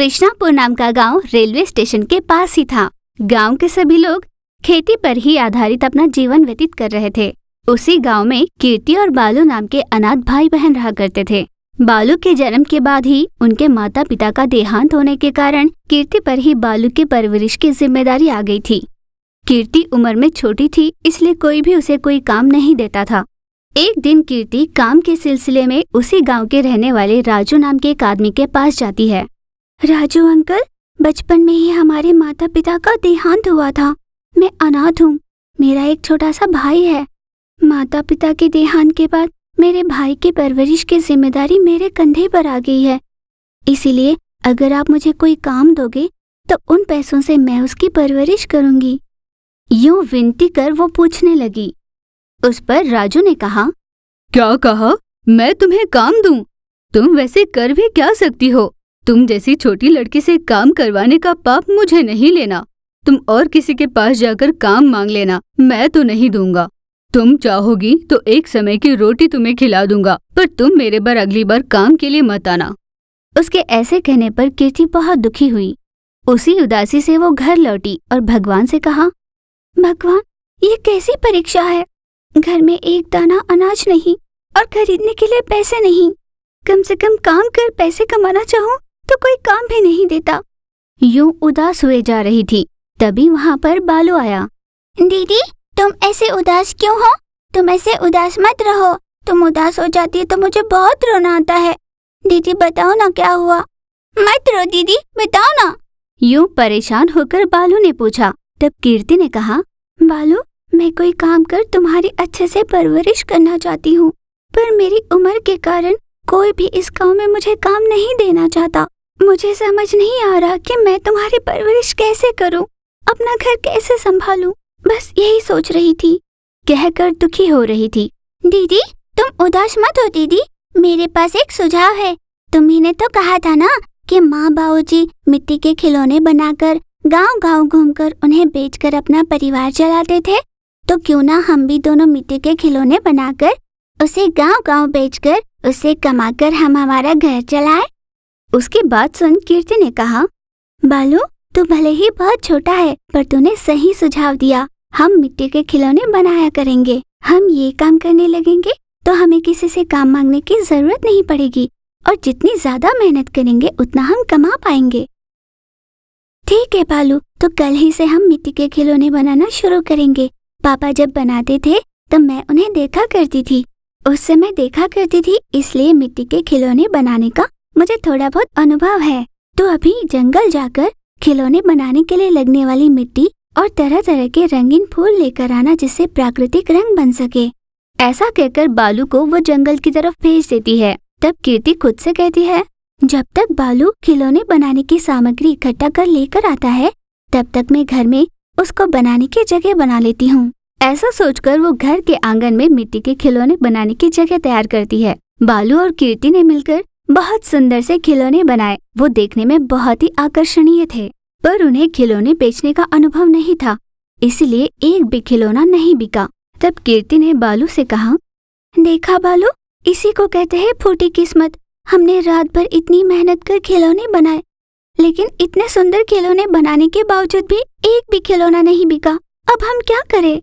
कृष्णापुर नाम का गांव रेलवे स्टेशन के पास ही था गांव के सभी लोग खेती पर ही आधारित अपना जीवन व्यतीत कर रहे थे उसी गांव में कीर्ति और बालू नाम के अनाथ भाई बहन रहा करते थे बालू के जन्म के बाद ही उनके माता पिता का देहांत होने के कारण कीर्ति पर ही बालू की परवरिश की जिम्मेदारी आ गई थी कीर्ति उम्र में छोटी थी इसलिए कोई भी उसे कोई काम नहीं देता था एक दिन कीर्ति काम के सिलसिले में उसी गांव के रहने वाले राजू नाम के एक आदमी के पास जाती है राजू अंकल बचपन में ही हमारे माता पिता का देहांत हुआ था मैं अनाथ हूँ मेरा एक छोटा सा भाई है माता पिता के देहांत के बाद मेरे भाई की परवरिश की जिम्मेदारी मेरे कंधे पर आ गई है इसीलिए अगर आप मुझे कोई काम दोगे तो उन पैसों से मैं उसकी परवरिश करूंगी यूं विनती कर वो पूछने लगी उस पर राजू ने कहा क्या कहा मैं तुम्हें काम दूं तुम वैसे कर भी क्या सकती हो तुम जैसी छोटी लड़की से काम करवाने का पाप मुझे नहीं लेना तुम और किसी के पास जाकर काम मांग लेना मैं तो नहीं दूंगा तुम चाहोगी तो एक समय की रोटी तुम्हें खिला दूंगा पर तुम मेरे पर अगली बार काम के लिए मत आना उसके ऐसे कहने पर कीर्ति बहुत दुखी हुई उसी उदासी से वो घर लौटी और भगवान से कहा भगवान ये कैसी परीक्षा है घर में एक दाना अनाज नहीं और खरीदने के लिए पैसे नहीं कम से कम काम कर पैसे कमाना चाहूँ तो कोई काम भी नहीं देता यूं उदास हुए जा रही थी तभी वहाँ पर बालू आया दीदी तुम ऐसे उदास क्यों हो तुम ऐसे उदास मत रहो तुम उदास हो जाती है तो मुझे बहुत रोना आता है दीदी बताओ ना क्या हुआ मत रो दीदी बताओ ना यूं परेशान होकर बालू ने पूछा तब कीर्ति ने कहा बालू मैं कोई काम कर तुम्हारी अच्छे से परवरिश करना चाहती हूँ पर मेरी उम्र के कारण कोई भी इस गाँव में मुझे काम नहीं देना चाहता मुझे समझ नहीं आ रहा कि मैं तुम्हारी परवरिश कैसे करूं, अपना घर कैसे संभालूं, बस यही सोच रही थी कहकर दुखी हो रही थी दीदी तुम उदास मत हो दीदी मेरे पास एक सुझाव है तुम्ही तो कहा था ना कि माँ बाबू जी मिट्टी के खिलौने बनाकर गांव गांव घूमकर उन्हें बेचकर अपना परिवार चलाते थे तो क्यों ना हम भी दोनों मिट्टी के खिलौने बनाकर उसे गांव गांव बेचकर उसे कमाकर हम हमारा घर चलाएं उसकी बात सुन कीर्ति ने कहा बालू तू भले ही बहुत छोटा है पर तूने सही सुझाव दिया हम मिट्टी के खिलौने बनाया करेंगे हम ये काम करने लगेंगे तो हमें किसी से काम मांगने की जरूरत नहीं पड़ेगी और जितनी ज्यादा मेहनत करेंगे उतना हम कमा पाएंगे ठीक है बालू तो कल ही से हम मिट्टी के खिलौने बनाना शुरू करेंगे पापा जब बनाते थे तो मैं उन्हें देखा करती थी उस समय देखा करती थी इसलिए मिट्टी के खिलौने बनाने का मुझे थोड़ा बहुत अनुभव है तो अभी जंगल जाकर खिलौने बनाने के लिए लगने वाली मिट्टी और तरह तरह के रंगीन फूल लेकर आना जिससे प्राकृतिक रंग बन सके ऐसा कहकर बालू को वो जंगल की तरफ भेज देती है तब कीर्ति खुद से कहती है जब तक बालू खिलौने बनाने की सामग्री इकट्ठा कर लेकर आता है तब तक मैं घर में उसको बनाने की जगह बना लेती हूँ ऐसा सोचकर वो घर के आंगन में मिट्टी के खिलौने बनाने की जगह तैयार करती है बालू और कीर्ति ने मिलकर बहुत सुंदर से खिलौने बनाए वो देखने में बहुत ही आकर्षणीय थे पर उन्हें खिलौने बेचने का अनुभव नहीं था इसलिए एक भी खिलौना नहीं बिका तब कीर्ति ने बालू से कहा देखा बालू इसी को कहते हैं फूटी किस्मत हमने रात भर इतनी मेहनत कर खिलौने बनाए लेकिन इतने सुंदर खिलौने बनाने के बावजूद भी एक भी खिलौना नहीं बिका अब हम क्या करें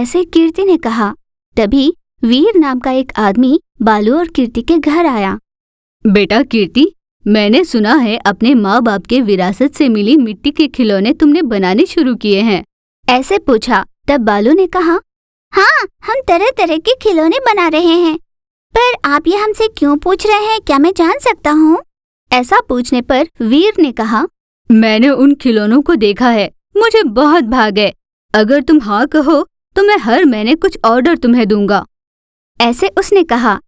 ऐसे कीर्ति ने कहा तभी वीर नाम का एक आदमी बालू और कीर्ति के घर आया बेटा कीर्ति मैंने सुना है अपने माँ बाप के विरासत से मिली मिट्टी के खिलौने तुमने बनाने शुरू किए हैं ऐसे पूछा तब बालू ने कहा हाँ हम तरह तरह के खिलौने बना रहे हैं पर आप ये हमसे क्यों पूछ रहे हैं क्या मैं जान सकता हूँ ऐसा पूछने पर वीर ने कहा मैंने उन खिलौनों को देखा है मुझे बहुत भाग है अगर तुम हाँ कहो तो मैं हर महीने कुछ ऑर्डर तुम्हें दूंगा ऐसे उसने कहा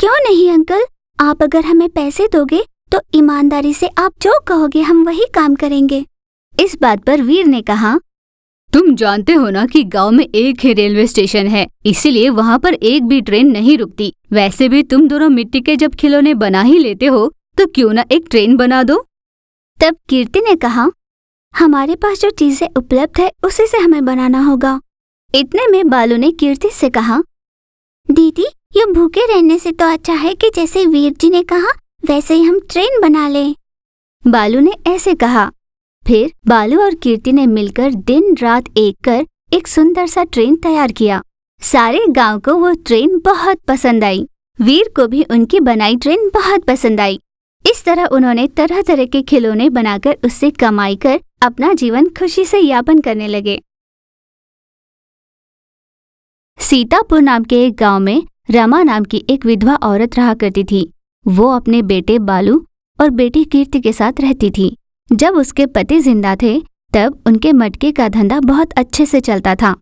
क्यों नहीं अंकल आप अगर हमें पैसे दोगे तो ईमानदारी से आप जो कहोगे हम वही काम करेंगे इस बात पर वीर ने कहा तुम जानते हो ना कि गांव में एक ही रेलवे स्टेशन है इसीलिए वहाँ पर एक भी ट्रेन नहीं रुकती वैसे भी तुम दोनों मिट्टी के जब खिलौने बना ही लेते हो तो क्यों ना एक ट्रेन बना दो तब कीर्ति ने कहा हमारे पास जो चीजें उपलब्ध है उसी से हमें बनाना होगा इतने में बालू ने कीर्ति से कहा दीदी ये भूखे रहने से तो अच्छा है कि जैसे वीर जी ने कहा वैसे ही हम ट्रेन बना लें बालू ने ऐसे कहा फिर बालू और कीर्ति ने मिलकर दिन रात एक कर एक सुंदर सा ट्रेन तैयार किया सारे गांव को वो ट्रेन बहुत पसंद आई वीर को भी उनकी बनाई ट्रेन बहुत पसंद आई इस तरह उन्होंने तरह तरह के खिलौने बनाकर उससे कमाई कर अपना जीवन खुशी से यापन करने लगे सीतापुर नाम के एक गांव में रमा नाम की एक विधवा औरत रहा करती थी वो अपने बेटे बालू और बेटी कीर्ति के साथ रहती थी जब उसके पति जिंदा थे तब उनके मटके का धंधा बहुत अच्छे से चलता था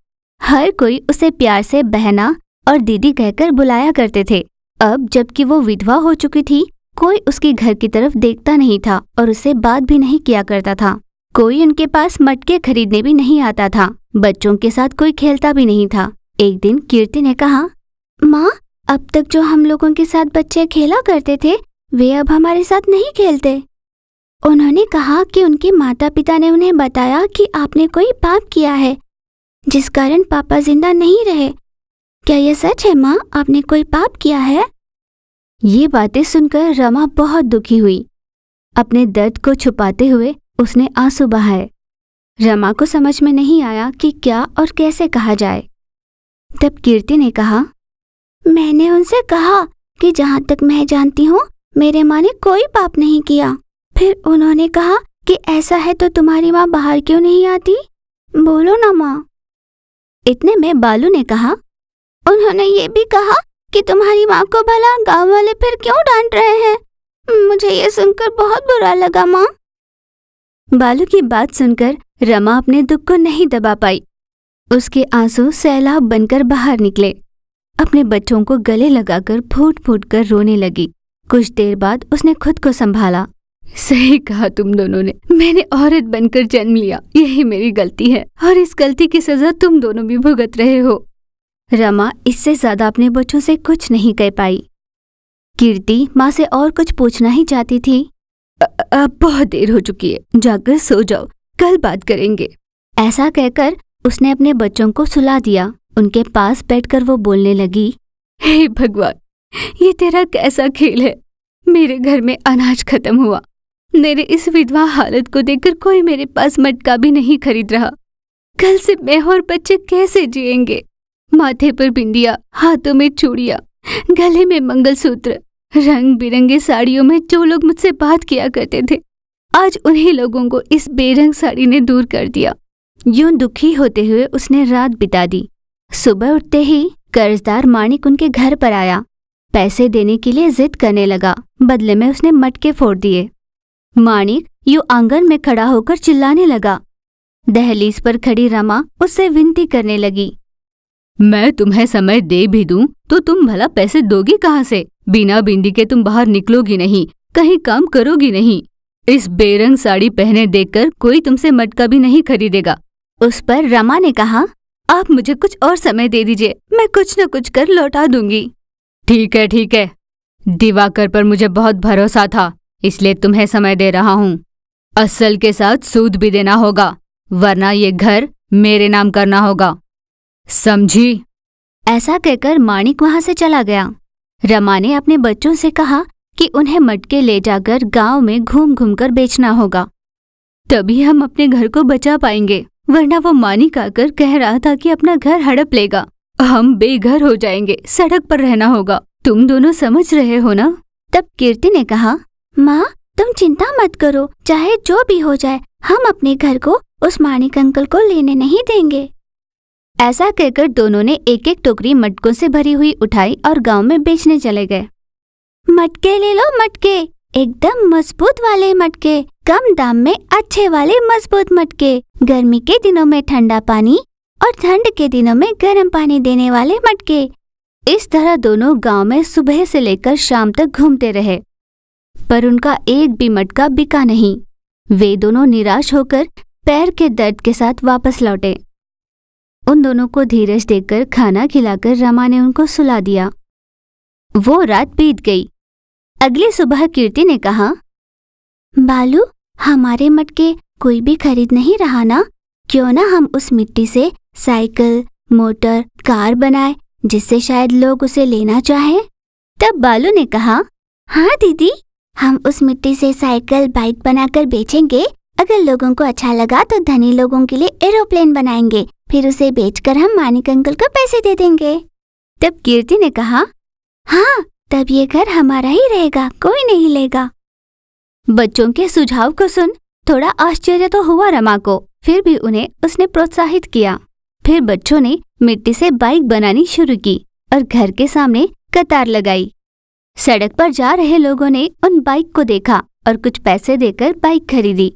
हर कोई उसे प्यार से बहना और दीदी कहकर बुलाया करते थे अब जबकि वो विधवा हो चुकी थी कोई उसके घर की तरफ देखता नहीं था और उसे बात भी नहीं किया करता था कोई उनके पास मटके खरीदने भी नहीं आता था बच्चों के साथ कोई खेलता भी नहीं था एक दिन कीर्ति ने कहा माँ अब तक जो हम लोगों के साथ बच्चे खेला करते थे वे अब हमारे साथ नहीं खेलते उन्होंने कहा कि उनके माता पिता ने उन्हें बताया कि आपने कोई पाप किया है जिस कारण पापा जिंदा नहीं रहे क्या यह सच है माँ आपने कोई पाप किया है ये बातें सुनकर रमा बहुत दुखी हुई अपने दर्द को छुपाते हुए उसने आंसू बहाए रमा को समझ में नहीं आया कि क्या और कैसे कहा जाए तब कीर्ति ने कहा मैंने उनसे कहा कि जहाँ तक मैं जानती हूँ मेरे माँ ने कोई पाप नहीं किया फिर उन्होंने कहा कि ऐसा है तो तुम्हारी माँ बाहर क्यों नहीं आती बोलो ना माँ इतने में बालू ने कहा उन्होंने ये भी कहा कि तुम्हारी माँ को भला गांव वाले फिर क्यों डांट रहे हैं मुझे ये सुनकर बहुत बुरा लगा माँ बालू की बात सुनकर रमा अपने दुख को नहीं दबा पाई उसके आंसू सैलाब बनकर बाहर निकले अपने बच्चों को गले लगाकर फूट फूट कर रोने लगी कुछ देर बाद उसने खुद को संभाला सही कहा तुम दोनों ने मैंने औरत बनकर जन्म लिया यही मेरी गलती है और इस गलती की सजा तुम दोनों भी भुगत रहे हो रमा इससे ज्यादा अपने बच्चों से कुछ नहीं कह पाई कीर्ति माँ से और कुछ पूछना ही चाहती थी अब बहुत देर हो चुकी है जाकर सो जाओ कल बात करेंगे ऐसा कहकर उसने अपने बच्चों को सुला दिया उनके पास बैठकर वो बोलने लगी हे hey भगवान ये तेरा कैसा खेल है मेरे घर में अनाज खत्म हुआ मेरे इस विधवा हालत को देखकर कोई मेरे पास मटका भी नहीं खरीद रहा कल से मैं और बच्चे कैसे जिएंगे माथे पर बिंदिया हाथों में चूड़िया गले में मंगलसूत्र रंग बिरंगे साड़ियों में जो लोग मुझसे बात किया करते थे आज उन्हीं लोगों को इस बेरंग साड़ी ने दूर कर दिया यूं दुखी होते हुए उसने रात बिता दी सुबह उठते ही कर्जदार माणिक उनके घर पर आया पैसे देने के लिए जिद करने लगा बदले में उसने मटके फोड़ दिए माणिक यू आंगन में खड़ा होकर चिल्लाने लगा दहलीज पर खड़ी रमा उससे विनती करने लगी मैं तुम्हें समय दे भी दूं तो तुम भला पैसे दोगी कहाँ से बिना बिंदी के तुम बाहर निकलोगी नहीं कहीं काम करोगी नहीं इस बेरंग साड़ी पहने देखकर कोई तुमसे मटका भी नहीं खरीदेगा उस पर रमा ने कहा आप मुझे कुछ और समय दे दीजिए मैं कुछ न कुछ कर लौटा दूंगी ठीक है ठीक है दिवाकर पर मुझे बहुत भरोसा था इसलिए तुम्हें समय दे रहा हूँ असल के साथ सूद भी देना होगा वरना ये घर मेरे नाम करना होगा समझी ऐसा कहकर माणिक वहां से चला गया रमा ने अपने बच्चों से कहा कि उन्हें मटके ले जाकर गांव में घूम घूम कर बेचना होगा तभी हम अपने घर को बचा पाएंगे वरना वो मानिक आकर कह रहा था कि अपना घर हड़प लेगा हम बेघर हो जाएंगे सड़क पर रहना होगा तुम दोनों समझ रहे हो ना तब कीर्ति ने कहा माँ तुम चिंता मत करो चाहे जो भी हो जाए हम अपने घर को उस मानिक अंकल को लेने नहीं देंगे ऐसा कहकर दोनों ने एक एक टोकरी मटकों से भरी हुई उठाई और गांव में बेचने चले गए मटके ले लो मटके एकदम मजबूत वाले मटके कम दाम में अच्छे वाले मजबूत मटके गर्मी के दिनों में ठंडा पानी और ठंड के दिनों में गर्म पानी देने वाले मटके इस तरह दोनों गांव में सुबह से लेकर शाम तक घूमते रहे पर उनका एक भी मटका बिका नहीं वे दोनों निराश होकर पैर के दर्द के साथ वापस लौटे उन दोनों को धीरज देकर खाना खिलाकर रमा ने उनको सुला दिया वो रात बीत गई अगली सुबह कीर्ति ने कहा बालू हमारे मटके कोई भी खरीद नहीं रहा ना क्यों ना हम उस मिट्टी से साइकिल मोटर कार बनाए जिससे शायद लोग उसे लेना चाहे तब बालू ने कहा हाँ दीदी हम उस मिट्टी से साइकिल बाइक बनाकर बेचेंगे अगर लोगों को अच्छा लगा तो धनी लोगों के लिए एरोप्लेन बनाएंगे फिर उसे बेचकर हम मानिक अंकल को पैसे दे देंगे तब कीर्ति ने कहा हाँ तब ये घर हमारा ही रहेगा कोई नहीं लेगा बच्चों के सुझाव को सुन थोड़ा आश्चर्य तो हुआ रमा को फिर भी उन्हें उसने प्रोत्साहित किया फिर बच्चों ने मिट्टी से बाइक बनानी शुरू की और घर के सामने कतार लगाई सड़क पर जा रहे लोगों ने उन बाइक को देखा और कुछ पैसे देकर बाइक खरीदी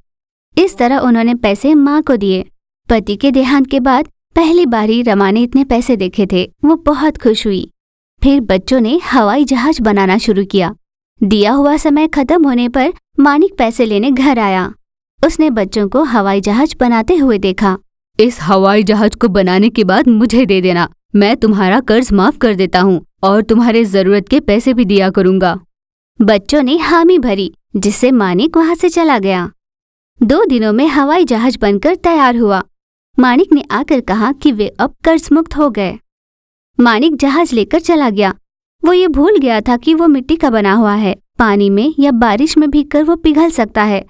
इस तरह उन्होंने पैसे माँ को दिए पति के देहांत के बाद पहली बारी रमा ने इतने पैसे देखे थे वो बहुत खुश हुई फिर बच्चों ने हवाई जहाज बनाना शुरू किया दिया हुआ समय खत्म होने पर मानिक पैसे लेने घर आया उसने बच्चों को हवाई जहाज बनाते हुए देखा इस हवाई जहाज को बनाने के बाद मुझे दे देना मैं तुम्हारा कर्ज माफ कर देता हूँ और तुम्हारे जरूरत के पैसे भी दिया करूँगा बच्चों ने हामी भरी जिससे मानिक वहाँ से चला गया दो दिनों में हवाई जहाज बनकर तैयार हुआ मानिक ने आकर कहा कि वे अब कर्ज मुक्त हो गए मानिक जहाज लेकर चला गया वो ये भूल गया था कि वो मिट्टी का बना हुआ है पानी में या बारिश में भीगकर वो पिघल सकता है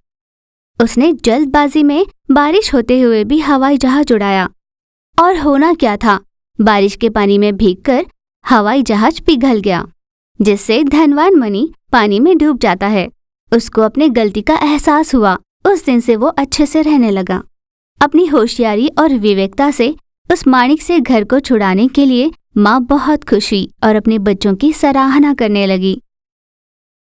उसने जल्दबाजी में बारिश होते हुए भी हवाई जहाज उड़ाया और होना क्या था बारिश के पानी में भीगकर हवाई जहाज पिघल गया जिससे धनवान मनी पानी में डूब जाता है उसको अपनी गलती का एहसास हुआ उस दिन से वो अच्छे से रहने लगा अपनी होशियारी और विवेकता से उस माणिक से घर को छुड़ाने के लिए माँ बहुत खुश हुई और अपने बच्चों की सराहना करने लगी